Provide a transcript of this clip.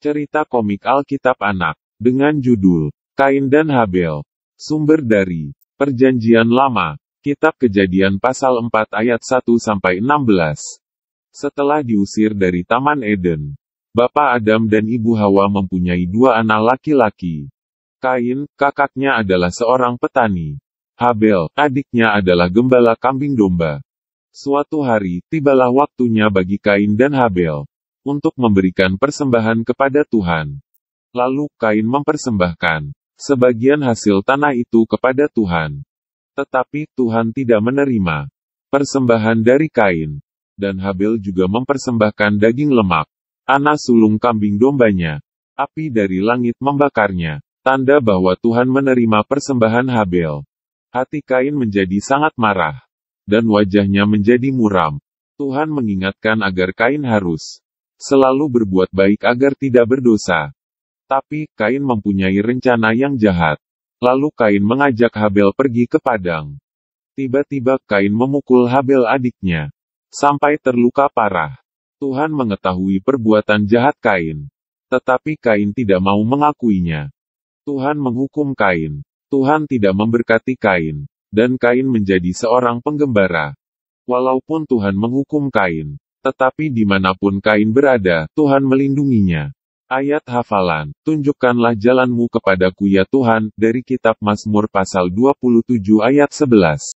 Cerita komik Alkitab Anak. Dengan judul, Kain dan Habel. Sumber dari, Perjanjian Lama. Kitab Kejadian Pasal 4 Ayat 1-16. Setelah diusir dari Taman Eden, Bapak Adam dan Ibu Hawa mempunyai dua anak laki-laki. Kain, kakaknya adalah seorang petani. Habel, adiknya adalah gembala kambing domba. Suatu hari, tibalah waktunya bagi Kain dan Habel untuk memberikan persembahan kepada Tuhan. Lalu Kain mempersembahkan sebagian hasil tanah itu kepada Tuhan. Tetapi Tuhan tidak menerima persembahan dari Kain, dan Habel juga mempersembahkan daging lemak, anak sulung kambing dombanya. Api dari langit membakarnya, tanda bahwa Tuhan menerima persembahan Habel. Hati Kain menjadi sangat marah, dan wajahnya menjadi muram. Tuhan mengingatkan agar Kain harus Selalu berbuat baik agar tidak berdosa. Tapi, Kain mempunyai rencana yang jahat. Lalu Kain mengajak Habel pergi ke padang. Tiba-tiba Kain memukul Habel adiknya. Sampai terluka parah. Tuhan mengetahui perbuatan jahat Kain. Tetapi Kain tidak mau mengakuinya. Tuhan menghukum Kain. Tuhan tidak memberkati Kain. Dan Kain menjadi seorang penggembara. Walaupun Tuhan menghukum Kain, tetapi dimanapun Kain berada, Tuhan melindunginya. Ayat hafalan, tunjukkanlah jalanmu kepadaku ya Tuhan, dari kitab Mazmur pasal 27 ayat 11.